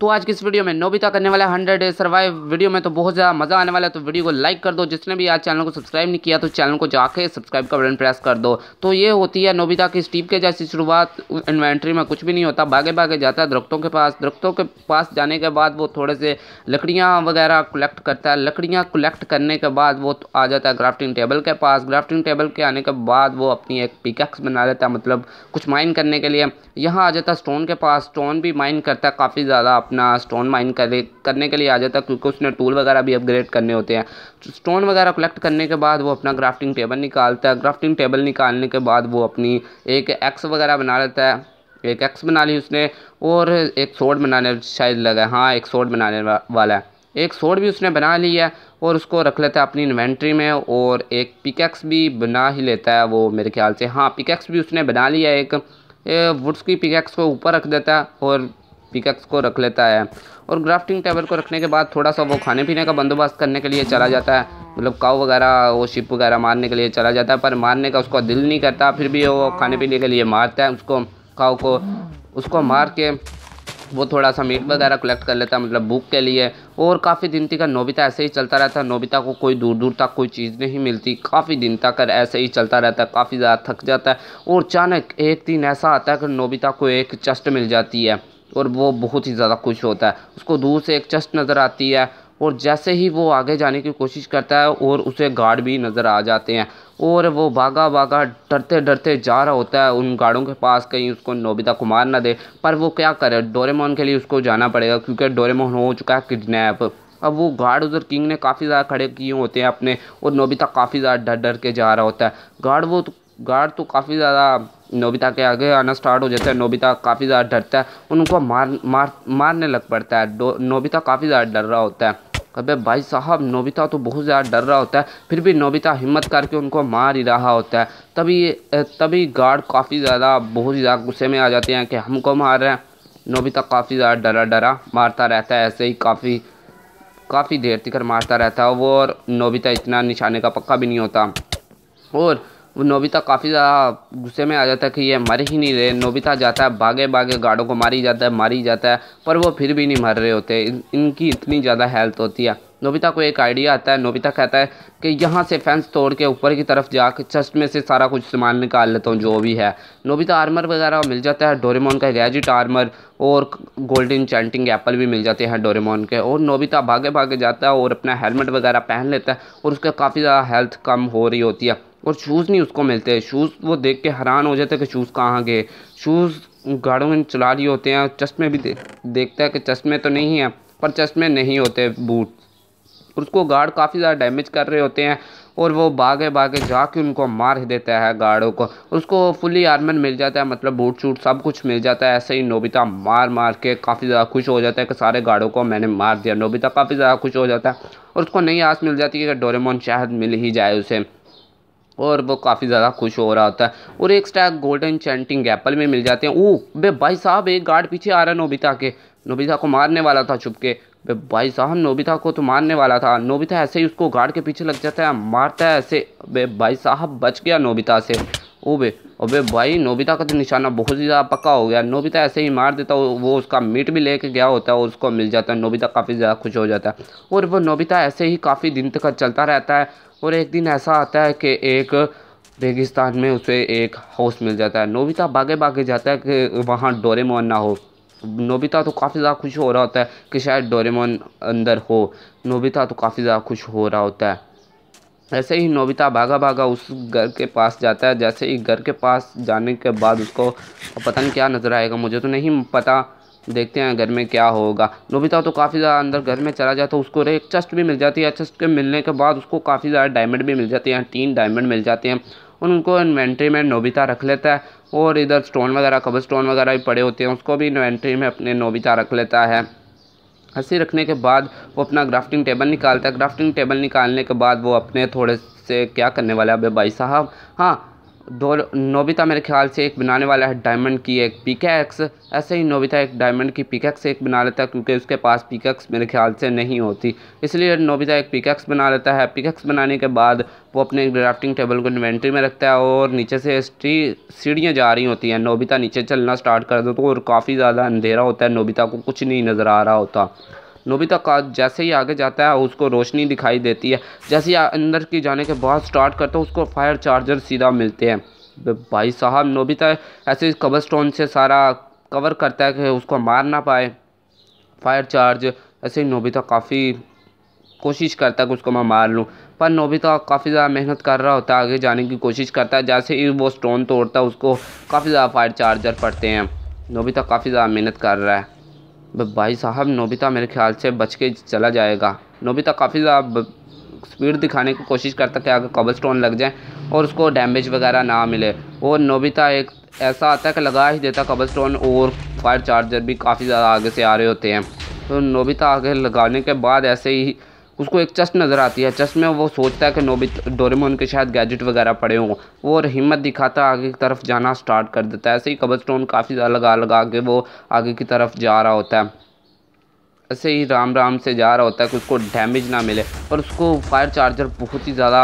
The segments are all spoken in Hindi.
तो आज की इस वीडियो में नोबिता करने वाला हंड्रेड डे सर्वाइव वीडियो में तो बहुत ज़्यादा मज़ा आने वाला है तो वीडियो को लाइक कर दो जिसने भी आज चैनल को सब्सक्राइब नहीं किया तो चैनल को जाके सब्सक्राइब का बटन प्रेस कर दो तो ये होती है नोबिता की स्टीप के जैसी शुरुआत इन्वेंट्री में कुछ भी नहीं होता भागे भागे जाता है दरख्तों के पास दरख्तों के पास जाने के बाद वो थोड़े से लकड़ियाँ वगैरह कलेक्ट करता है लकड़ियाँ कलेक्ट करने के बाद वो आ जाता है ग्राफ्टिंग टेबल के पास ग्राफ्टिंग टेबल के आने के बाद वो अपनी एक पिकैक्स बना लेता है मतलब कुछ माइन करने के लिए यहाँ आ जाता है स्टोन के पास स्टोन भी माइन करता है काफ़ी ज़्यादा अपना स्टोन माइन कर करने के लिए आ जाता है क्योंकि उसने टूल वगैरह भी अपग्रेड करने होते हैं स्टोन वगैरह कलेक्ट करने के बाद वो अपना ग्राफ्टिंग टेबल निकालता है ग्राफ्टिंग टेबल निकालने के बाद वो अपनी एक एक्स वगैरह बना लेता है एक एक्स बना ली उसने और एक सोड बनाने शायद लगा हाँ एक सोड बनाने वाला है एक सोड भी उसने बना लिया है और उसको रख लेता है अपनी इन्वेंट्री में और एक पिकैक्स भी बना ही लेता है वो मेरे ख्याल से हाँ पिकैक्स भी उसने बना लिया एक वुड्स की पिकैक्स को ऊपर रख देता है और पिकक्स को रख लेता है और ग्राफ्टिंग टेबल को रखने के बाद थोड़ा सा वो खाने पीने का बंदोबस्त करने के लिए चला जाता है मतलब काउ वगैरह वो शिप वगैरह मारने के लिए चला जाता है पर मारने का उसका दिल नहीं करता फिर भी वो खाने पीने के लिए मारता है उसको काउ को उसको मार के वो थोड़ा सा मीट वगैरह कलेक्ट कर लेता है मतलब बुक के लिए और काफ़ी दिन तक नोबिता ऐसे ही चलता रहता है नोबिता को कोई दूर दूर तक कोई चीज़ नहीं मिलती काफ़ी दिन तक ऐसे ही चलता रहता है काफ़ी ज़्यादा थक जाता है और अचानक एक दिन ऐसा आता है कि नोबिता को एक चस्ट मिल जाती है और वो बहुत ही ज़्यादा खुश होता है उसको दूर से एक चस्ट नज़र आती है और जैसे ही वो आगे जाने की कोशिश करता है और उसे गार्ड भी नज़र आ जाते हैं और वो भागा भागा डरते डरते जा रहा होता है उन गार्डों के पास कहीं उसको नोबिता कुमार ना दे पर वो क्या करे डोरेमोन के लिए उसको जाना पड़ेगा क्योंकि डोरेमोन हो चुका है किडनैप अब वो गार्ड उधर किंग ने काफ़ी ज़्यादा खड़े किए होते हैं अपने और नोबिता काफ़ी ज़्यादा डर डर के जा रहा होता है गार्ड वो तो गार्ड तो काफ़ी ज़्यादा नोबिता के आगे आना स्टार्ट हो जाता है नोबिता काफ़ी ज़्यादा डरता है उनको मार मार मारने लग पड़ता है नोबिता काफ़ी ज़्यादा डर रहा होता है अबे भाई साहब नोबिता तो बहुत ज़्यादा डर रहा होता है फिर भी नोबिता हिम्मत करके उनको मार ही रहा होता है तभी तभी गार्ड काफ़ी ज़्यादा बहुत ही ज़्यादा गुस्से में आ जाते हैं कि हमको मार रहे हैं नोबिता काफ़ी ज़्यादा डरा डरा मारता रहता है ऐसे ही काफ़ी काफ़ी देर तक मारता रहता है वो और नोबिता इतना निशाने का पक्का भी नहीं होता और वो नोबिता काफ़ी ज़्यादा गुस्से में आ जाता है कि ये मर ही नहीं रहे नोबिता जाता है भागे भागे गाड़ों को मारी जाता है मारी जाता है पर वो फिर भी नहीं मर रहे होते इन, इनकी इतनी ज़्यादा हेल्थ होती है नोबिता को एक आइडिया आता है नोबिता कहता है कि यहाँ से फैंस तोड़ के ऊपर की तरफ जाकर चस्ट में से सारा कुछ सामान निकाल लेता हूँ जो भी है नोबिता आर्मर वगैरह मिल जाता है डोरेमोन का गैजेट आर्मर और गोल्डन चैंटिंग एप्पल भी मिल जाते हैं डोरेमोन के और नोबिता भागे भागे जाता है और अपना हेलमेट वगैरह पहन लेता है और उसका काफ़ी ज़्यादा हेल्थ कम हो रही होती है और शूज़ नहीं उसको मिलते शूज़ वो देख के हैरान हो जाते कि शूज़ कहाँ गए शूज़ गाड़ों में चला लिए होते हैं चश्मे भी दे, देखता है कि चश्मे तो नहीं हैं पर चश्मे नहीं होते बूट और उसको गार्ड काफ़ी ज़्यादा डैमेज कर रहे होते हैं और वो भागे भागे जाके उनको मार देता है गार्डों को उसको फुली आर्मर मिल जाता है मतलब बूट शूट सब कुछ मिल जाता है ऐसे ही नोबिता मार मार के काफ़ी ज़्यादा खुश हो जाता है कि सारे गार्डों को मैंने मार दिया नोबिता काफ़ी ज़्यादा खुश हो जाता है और उसको नई आस मिल जाती है कि डोरेमोन शायद मिल ही जाए उसे और वो काफ़ी ज़्यादा खुश हो रहा होता है और एक स्टैक गोल्डन चैंटिंग एप्पल में मिल जाते हैं ओ बे भाई साहब एक गार्ड पीछे आ रहा है नोबिता के नोबिता को मारने वाला था छुप के बे भाई साहब नोबिता को तो मारने वाला था नोबिता ऐसे ही उसको गार्ड के पीछे लग जाता है मारता है ऐसे बे भाई साहब बच गया नोबिता से ओ ओबे बे भाई नोबिता का तो निशाना बहुत ही ज़्यादा पक्का हो गया नोबिता ऐसे ही मार देता वो उसका मीट भी लेके गया होता है और उसको मिल जाता है नोबिता काफ़ी ज़्यादा खुश हो जाता है और वो नोबिता ऐसे ही काफ़ी दिन तक चलता रहता है और एक दिन ऐसा आता है कि एक रेगिस्तान में उसे एक हाउस मिल जाता है नोबिता भागे भागे जाता है कि वहाँ डोरेमोन ना हो नोबिता तो काफ़ी ज़्यादा खुश हो रहा होता है कि शायद डोरेमोन अंदर हो नोबिता तो काफ़ी ज़्यादा खुश हो रहा होता है ऐसे ही नोबिता भागा भागा उस घर के पास जाता है जैसे ही घर के पास जाने के बाद उसको पता नहीं क्या नज़र आएगा मुझे तो नहीं पता देखते हैं घर में क्या होगा नोबिता तो काफ़ी ज़्यादा अंदर घर में चला जाता है उसको एक चस्ट भी मिल जाती है चस्ट के मिलने के बाद उसको काफ़ी ज़्यादा डायमंड भी मिल जाते हैं तीन डायमंड मिल जाते हैं उनको इन्वेंट्री में नोबिता रख लेता है और इधर स्टोन वगैरह कबर स्टोन वगैरह भी पड़े होते हैं उसको भी इन्वेंट्री में अपने नोबिता रख लेता है हंसी रखने के बाद वो अपना ग्राफ्टिंग टेबल निकालता है ग्राफ्टिंग टेबल निकालने के बाद वो अपने थोड़े से क्या करने वाला है भाई साहब हाँ दो नोबिता मेरे ख्याल से एक बनाने वाला है डायमंड की एक पिकैक्स ऐसे ही नोबिता एक डायमंड की पिकैक्स एक बना लेता है क्योंकि उसके पास पिकैक्स मेरे ख्याल से नहीं होती इसलिए नोबिता एक पिकैक्स बना लेता है पिकैक्स बनाने के बाद वो अपने ड्राफ्टिंग टेबल को इन्वेंट्री में रखता है और नीचे से सीढ़ियाँ जा रही होती हैं नोबिता नीचे चलना स्टार्ट कर दो तो और काफ़ी ज़्यादा अंधेरा होता है नोबिता को कुछ नहीं नज़र आ रहा होता नोबिता तो का जैसे ही आगे जाता है उसको रोशनी दिखाई देती है जैसे ही अंदर की जाने के बाद स्टार्ट करता है उसको फायर चार्जर सीधा मिलते हैं भाई साहब नोबिता तो ऐसे कबर स्टोन से सारा कवर करता है कि उसको मार ना पाए फायर चार्ज ऐसे ही नोबिता तो काफ़ी कोशिश करता है कि उसको मैं मार लूँ पर नोबिता काफ़ी ज़्यादा मेहनत कर रहा होता है आगे जाने की कोशिश करता है जैसे ही वो स्टोन तोड़ता है उसको काफ़ी ज़्यादा फायर चार्जर पड़ते हैं नोबिता काफ़ी ज़्यादा मेहनत कर रहा है भाई साहब नोबिता मेरे ख्याल से बच के चला जाएगा नोबिता काफ़ी ज़्यादा स्पीड दिखाने की कोशिश करता कि आगे कबल स्टोन लग जाए और उसको डैमेज वगैरह ना मिले और नोबिता एक ऐसा आता है कि लगा ही देता कबल स्टोन और फायर चार्जर भी काफ़ी ज़्यादा आगे से आ रहे होते हैं तो नोबिता आगे लगाने के बाद ऐसे ही उसको एक चश्म नज़र आती है चश्मे वो सोचता है कि नोबित डोरेमोन के शायद गैजेट वगैरह पड़े हों वो और हिम्मत दिखाता है आगे की तरफ जाना स्टार्ट कर देता है ऐसे ही कबर स्टोन काफ़ी ज़्यादा लगा लगा के वो आगे की तरफ जा रहा होता है ऐसे ही राम राम से जा रहा होता है कि उसको डैमेज ना मिले और उसको फायर चार्जर बहुत ही ज़्यादा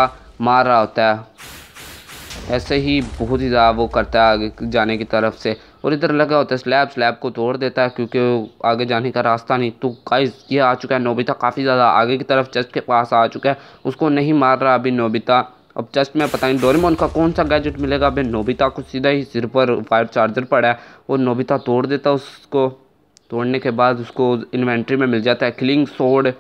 मार रहा होता है ऐसे ही बहुत ही ज़्यादा वो करता है आगे जाने की तरफ से और इधर लगा होता है स्लैब स्लैब को तोड़ देता है क्योंकि आगे जाने का रास्ता नहीं तो गाइस ये आ चुका है नोबिता काफ़ी ज़्यादा आगे की तरफ चस्ट के पास आ चुका है उसको नहीं मार रहा अभी नोबिता अब चस्ट में पता नहीं डोरेमोन का कौन सा गैजेट मिलेगा अभी नोबिता को सीधा ही सिर पर फायर चार्जर पड़ा है और नोबिता तोड़ देता है उसको तोड़ने के बाद उसको इन्वेंट्री में मिल जाता है क्लिंग सोड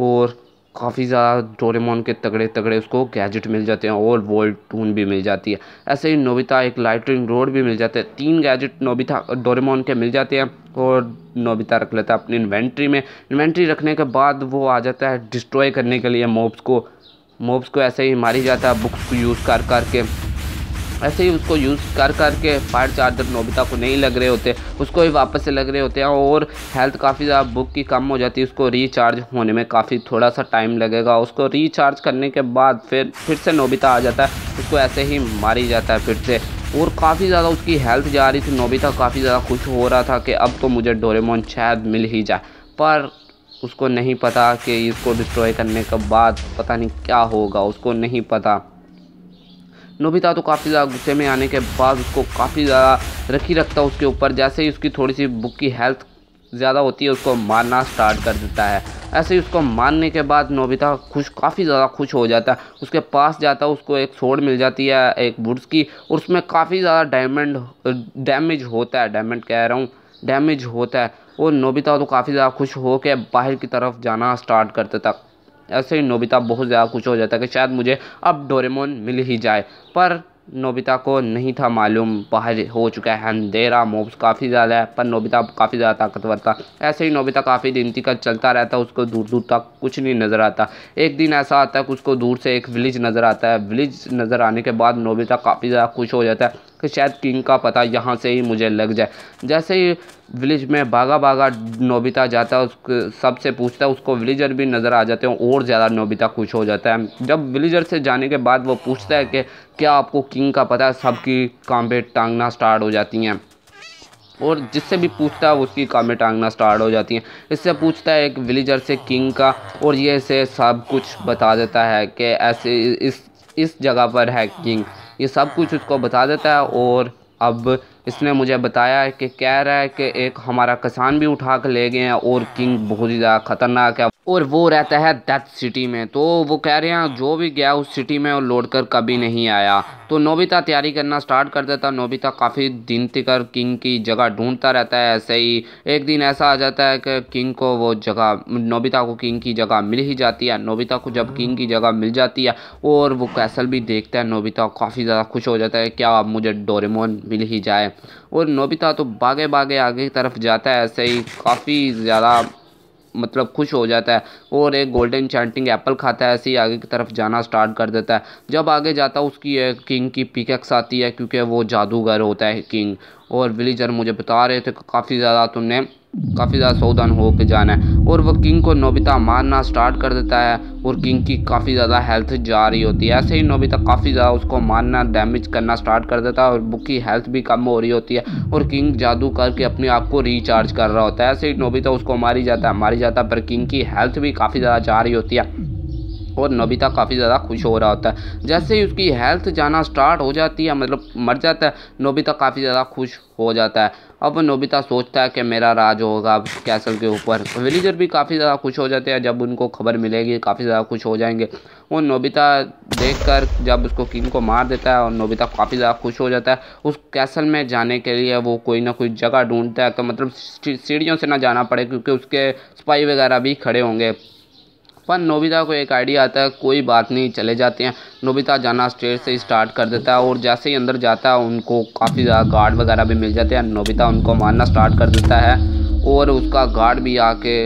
और काफ़ी ज़्यादा डोरेमोन के तगड़े तगड़े उसको गैजेट मिल जाते हैं और वोल्ड टून भी मिल जाती है ऐसे ही नोबिता एक लाइटिंग रोड भी मिल जाता है तीन गैजेट नोबिता डोरेमोन के मिल जाते हैं और नोबिता रख लेता है अपनी इन्वेंट्री में इन्वेंट्री रखने के बाद वो आ जाता है डिस्ट्रॉय करने के लिए मोब्स को मोब्स को ऐसे ही मारी जाता है बुक्स को यूज़ कर करके ऐसे ही उसको यूज़ कर कर के फायर चार्जर नोबिता को नहीं लग रहे होते उसको ही वापस से लग रहे होते हैं और हेल्थ काफ़ी ज़्यादा बुक की कम हो जाती है उसको रीचार्ज होने में काफ़ी थोड़ा सा टाइम लगेगा उसको रीचार्ज करने के बाद फिर फिर से नोबिता आ जाता है उसको ऐसे ही मारी जाता है फिर से और काफ़ी ज़्यादा उसकी हेल्थ जा रही थी नोबिता काफ़ी ज़्यादा खुश हो रहा था कि अब तो मुझे डोरेमोन शायद मिल ही जाए पर उसको नहीं पता कि इसको डिस्ट्रॉय करने के बाद पता नहीं क्या होगा उसको नहीं पता नोबिता तो काफ़ी ज़्यादा गुस्से में आने के बाद उसको काफ़ी ज़्यादा रखी रखता उसके ऊपर जैसे ही उसकी थोड़ी सी बुक की हेल्थ ज़्यादा होती है उसको मारना स्टार्ट कर देता है ऐसे ही उसको मारने के बाद नोबिता खुश काफ़ी ज़्यादा खुश हो जाता है उसके पास जाता है उसको एक सोड मिल जाती है एक बुड्स की और उसमें काफ़ी ज़्यादा डायमंड डैमेज होता है डायमंड कह रहा हूँ डैमेज होता है और नोबिता तो काफ़ी ज़्यादा खुश होकर बाहर की तरफ जाना स्टार्ट कर देता ऐसे ही नोबिता बहुत ज़्यादा खुश हो जाता कि शायद मुझे अब डोरेमोन मिल ही जाए पर नोबिता को नहीं था मालूम बाहर हो चुका है अंधेरा मोब्स काफ़ी ज़्यादा है पर नोबिता काफ़ी ज़्यादा ताकतवर था ऐसे ही नोबिता काफ़ी दिन तक चलता रहता उसको दूर दूर तक कुछ नहीं नज़र आता एक दिन ऐसा आता है कि उसको दूर से एक विलेज नज़र आता है विलेज नज़र आने के बाद नोबिता काफ़ी ज़्यादा खुश हो जाता है कि शायद किंग का पता यहाँ से ही मुझे लग जाए जैसे ही विलेज में भागा भागा नोबिता जाता है उसके सबसे पूछता है उसको विलेजर भी नज़र आ जाते हैं और ज़्यादा नोबिता खुश हो जाता है जब विलेजर से जाने के बाद वो पूछता है कि क्या आपको किंग का पता है सबकी कामें टांगना स्टार्ट हो जाती हैं और जिससे भी पूछता है उसकी कामें टांगना स्टार्ट हो जाती हैं इससे पूछता है एक विलेजर से किंग का और ये से सब कुछ बता देता है कि ऐसे इस इस जगह पर है किंग ये सब कुछ उसको बता देता है और अब इसने मुझे बताया है कि कह रहा है कि एक हमारा किसान भी उठा कर ले गए हैं और किंग बहुत ही ज़्यादा ख़तरनाक है और वो रहता है डेथ सिटी में तो वो कह रहे हैं जो भी गया उस सिटी में और लौट कर कभी नहीं आया तो नोबिता तैयारी करना स्टार्ट कर देता नोबिता काफ़ी दिन तक किंग की जगह ढूंढता रहता है ऐसे ही एक दिन ऐसा आ जाता है कि किंग को वो जगह नोबिता को किंग की जगह मिल ही जाती है नोबिता को जब किंग की जगह मिल जाती है और वो कैसल भी देखता है नोबिता काफ़ी ज़्यादा खुश हो जाता है क्या अब मुझे डोरेमोन मिल ही जाए और नोबिता तो भागे भागे आगे की तरफ जाता है ऐसे ही काफ़ी ज़्यादा मतलब खुश हो जाता है और एक गोल्डन चैंटिंग एप्पल खाता है ऐसे ही आगे की तरफ जाना स्टार्ट कर देता है जब आगे जाता है उसकी किंग की पिकैक्स आती है क्योंकि वो जादूगर होता है किंग और विलीजर मुझे बता रहे थे काफ़ी ज़्यादा तुमने काफ़ी ज़्यादा हो होकर जाना है और वो किंग को नोबिता मारना स्टार्ट कर देता है और किंग की काफ़ी ज़्यादा हेल्थ जा रही होती है ऐसे ही नोबिता काफ़ी ज़्यादा उसको मारना डैमेज करना स्टार्ट कर देता है और बुक की हेल्थ भी कम हो रही होती है और किंग जादू करके अपने आप को रिचार्ज कर रहा होता है ऐसे ही नोबिता उसको मारी जाता है मारी जाता है पर किंग की हेल्थ भी काफ़ी ज़्यादा जा रही होती है और नबीता काफ़ी ज़्यादा खुश हो रहा होता है जैसे ही उसकी हेल्थ जाना स्टार्ट हो जाती है मतलब मर जाता है नोबिता काफ़ी ज़्यादा खुश हो जाता है अब नोबिता सोचता है कि मेरा राज होगा अब कैसल के ऊपर विलेजर भी काफ़ी ज़्यादा खुश हो जाते हैं जब उनको खबर मिलेगी काफ़ी ज़्यादा खुश हो जाएंगे वो नोबिता देखकर जब उसको किंग को मार देता है और नोबिता काफ़ी ज़्यादा खुश हो जाता है उस कैसल में जाने के लिए वो कोई ना कोई जगह ढूंढता है तो मतलब सीढ़ियों से ना जाना पड़े क्योंकि उसके स्पाई वगैरह भी खड़े होंगे पर नोबिता को एक आइडिया आता है कोई बात नहीं चले जाते हैं नोबिता जाना स्टेट से स्टार्ट कर देता है और जैसे ही अंदर जाता है उनको काफ़ी ज़्यादा गार्ड वगैरह भी मिल जाते हैं नोबिता उनको मारना स्टार्ट कर देता है और उसका गार्ड भी आके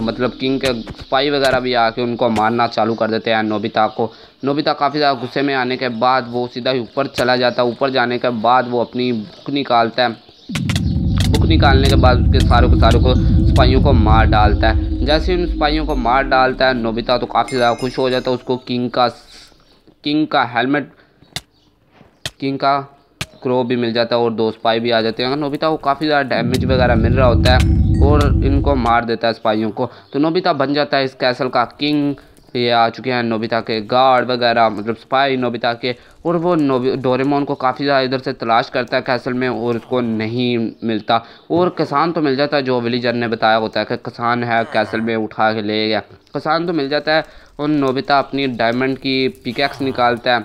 मतलब किंग के स्पाई वगैरह भी आके उनको मारना चालू कर देते हैं नोबिता को नोबिता काफ़ी ज़्यादा गुस्से में आने के बाद वो सीधा ही ऊपर चला जाता है ऊपर जाने के बाद वो अपनी बुक निकालता है निकालने के बाद उसके सारों के सारों को सिपाहियों को मार डालता है जैसे उन सिपाहियों को मार डालता है नोबिता तो काफ़ी ज़्यादा खुश हो जाता है उसको किंग का किंग का हेलमेट किंग का क्रो भी मिल जाता है और दो सिपाही भी आ जाते हैं नोबिता को काफ़ी ज़्यादा डैमेज वगैरह मिल रहा होता है और इनको मार देता है स्पाइयों को तो नोबिता बन जाता है इस कैसल का किंग ये आ चुके हैं नोबिता के गार्ड वगैरह मतलब स्पाई नोबिता के और वो नोबी डोरेमोन को काफ़ी ज़्यादा इधर से तलाश करता है कैसल में और उसको नहीं मिलता और किसान तो मिल जाता है जो विलीजर ने बताया होता है कि किसान है कैसल में उठा के ले गया किसान तो मिल जाता है और नोबिता अपनी डायमंड की पिकैक्स निकालता है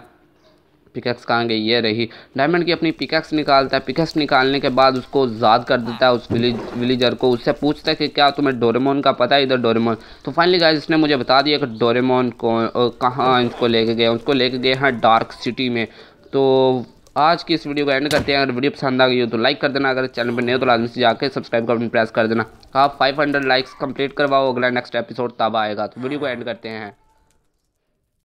पिकैक्स कहाँ गई ये रही डायमंड की अपनी पिकैक्स निकालता है पिकैक्स निकालने के बाद उसको ज़ाद कर देता है उस विलेज विलेजर को उससे पूछता है कि क्या तुम्हें डोरेमोन का पता है इधर डोरेमोन तो फाइनली गाइज इसने मुझे बता दिया कि डोरेमोन को कहाँ इसको लेके गए उसको लेके गए हैं डार्क सिटी में तो आज की इस वीडियो को एंड करते हैं अगर वीडियो पसंद आ गई हो तो लाइक कर देना अगर चैनल पर नहीं हो तो लाजमी से जाकर सब्सक्राइब का बटन प्रेस कर देना आप 500 लाइक्स कंप्लीट करवाओ अगला नेक्स्ट एपिसोड तब आएगा तो वीडियो को एंड करते हैं